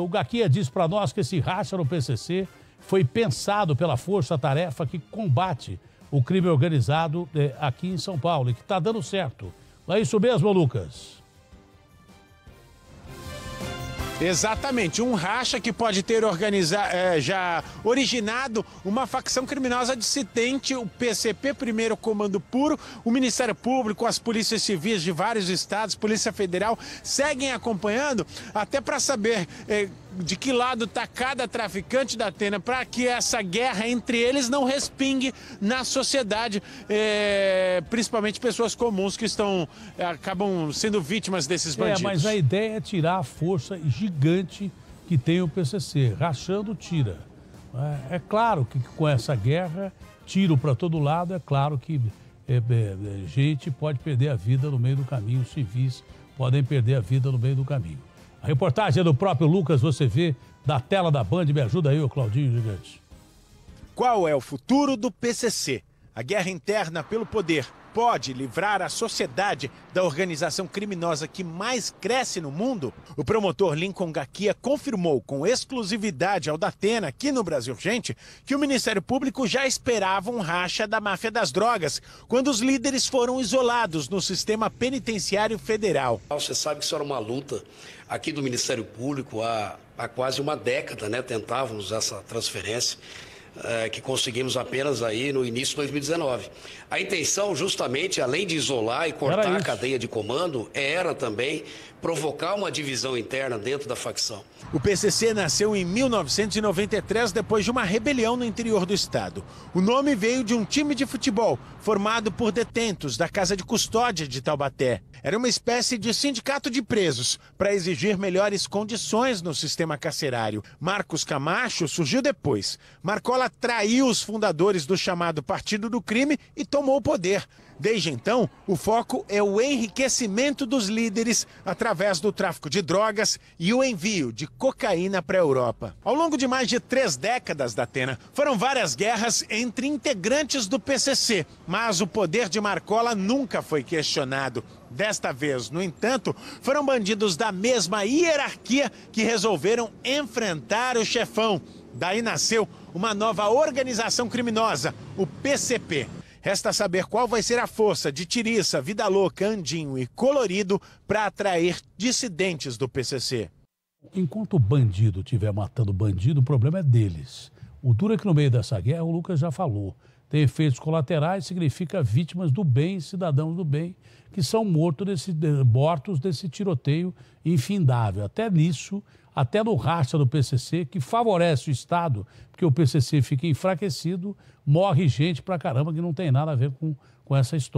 O Gaquia diz para nós que esse racha no PCC foi pensado pela força-tarefa que combate o crime organizado eh, aqui em São Paulo e que está dando certo. Não é isso mesmo, Lucas? Exatamente, um racha que pode ter organizado, é, eh, já originado uma facção criminosa dissidente, o PCP, primeiro Comando Puro, o Ministério Público, as polícias civis de vários estados, Polícia Federal, seguem acompanhando até para saber. É, de que lado está cada traficante da Atena para que essa guerra entre eles não respingue na sociedade, é, principalmente pessoas comuns que estão eh, acabam sendo vítimas desses é, bandidos. É, mas a ideia é tirar a força gigante que tem o PCC, rachando tira. É, é claro que com essa guerra, tiro para todo lado, é claro que é, gente pode perder a vida no meio do caminho, civis podem perder a vida no meio do caminho. A reportagem é do próprio Lucas, você vê, da tela da Band. Me ajuda aí, o Claudinho Gigante. Qual é o futuro do PCC? A guerra interna pelo poder pode livrar a sociedade da organização criminosa que mais cresce no mundo, o promotor Lincoln Gaquia confirmou com exclusividade ao Datena, aqui no Brasil Gente, que o Ministério Público já esperava um racha da máfia das drogas quando os líderes foram isolados no sistema penitenciário federal. Você sabe que isso era uma luta aqui do Ministério Público há, há quase uma década, né? Tentávamos essa transferência é, que conseguimos apenas aí no início de 2019. A intenção, justamente, além de isolar e cortar a cadeia de comando, era também provocar uma divisão interna dentro da facção. O PCC nasceu em 1993 depois de uma rebelião no interior do estado. O nome veio de um time de futebol formado por detentos da Casa de Custódia de Taubaté. Era uma espécie de sindicato de presos para exigir melhores condições no sistema carcerário. Marcos Camacho surgiu depois. Marcola ela traiu os fundadores do chamado Partido do Crime e tomou o poder. Desde então, o foco é o enriquecimento dos líderes através do tráfico de drogas e o envio de cocaína para a Europa. Ao longo de mais de três décadas da Atena, foram várias guerras entre integrantes do PCC, mas o poder de Marcola nunca foi questionado. Desta vez, no entanto, foram bandidos da mesma hierarquia que resolveram enfrentar o chefão. Daí nasceu uma nova organização criminosa, o PCP. Resta saber qual vai ser a força de Tiriça, Vida Louca, Andinho e Colorido para atrair dissidentes do PCC. Enquanto o bandido estiver matando bandido, o problema é deles. O duro é que no meio dessa guerra, o Lucas já falou, tem efeitos colaterais, significa vítimas do bem, cidadãos do bem, que são mortos desse, mortos desse tiroteio infindável. Até nisso, até no racha do PCC, que favorece o Estado, porque o PCC fica enfraquecido, morre gente pra caramba que não tem nada a ver com, com essa história.